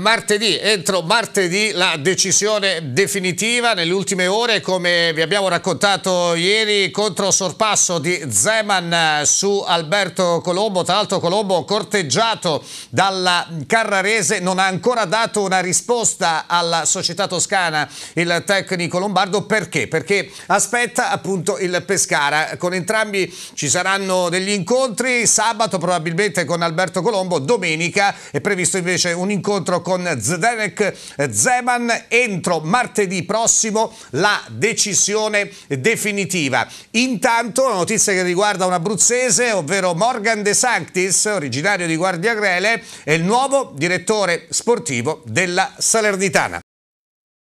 Martedì, entro martedì la decisione definitiva nelle ultime ore come vi abbiamo raccontato ieri contro sorpasso di Zeman eh, su Alberto Colombo, tra l'altro Colombo corteggiato dalla Carrarese non ha ancora dato una risposta alla società toscana il tecnico Lombardo perché? Perché aspetta appunto il Pescara, con entrambi ci saranno degli incontri sabato probabilmente con Alberto Colombo, domenica è previsto invece un incontro con con Zdenek Zeman entro martedì prossimo la decisione definitiva. Intanto una notizia che riguarda un abruzzese, ovvero Morgan De Sanctis, originario di Guardia Grele, è il nuovo direttore sportivo della Salernitana.